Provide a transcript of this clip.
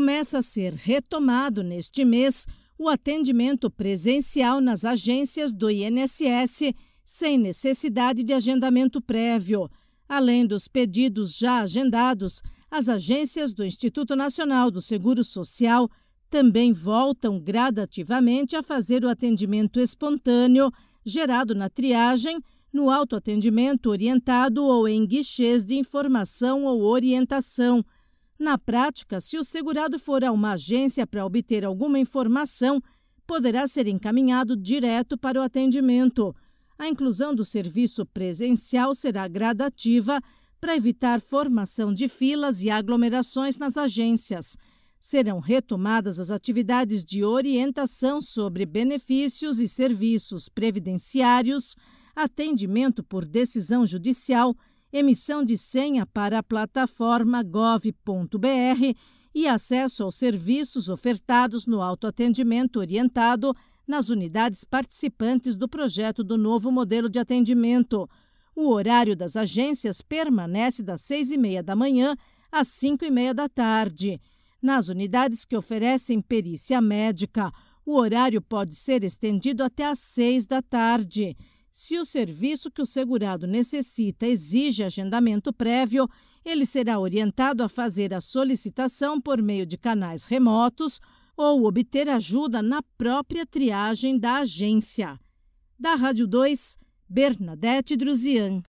começa a ser retomado neste mês o atendimento presencial nas agências do INSS, sem necessidade de agendamento prévio. Além dos pedidos já agendados, as agências do Instituto Nacional do Seguro Social também voltam gradativamente a fazer o atendimento espontâneo, gerado na triagem, no autoatendimento orientado ou em guichês de informação ou orientação na prática, se o segurado for a uma agência para obter alguma informação, poderá ser encaminhado direto para o atendimento. A inclusão do serviço presencial será gradativa para evitar formação de filas e aglomerações nas agências. Serão retomadas as atividades de orientação sobre benefícios e serviços previdenciários, atendimento por decisão judicial emissão de senha para a plataforma gov.br e acesso aos serviços ofertados no autoatendimento orientado nas unidades participantes do projeto do novo modelo de atendimento. O horário das agências permanece das seis e meia da manhã às cinco e meia da tarde. Nas unidades que oferecem perícia médica, o horário pode ser estendido até às seis da tarde. Se o serviço que o segurado necessita exige agendamento prévio, ele será orientado a fazer a solicitação por meio de canais remotos ou obter ajuda na própria triagem da agência. Da Rádio 2, Bernadette Druzian.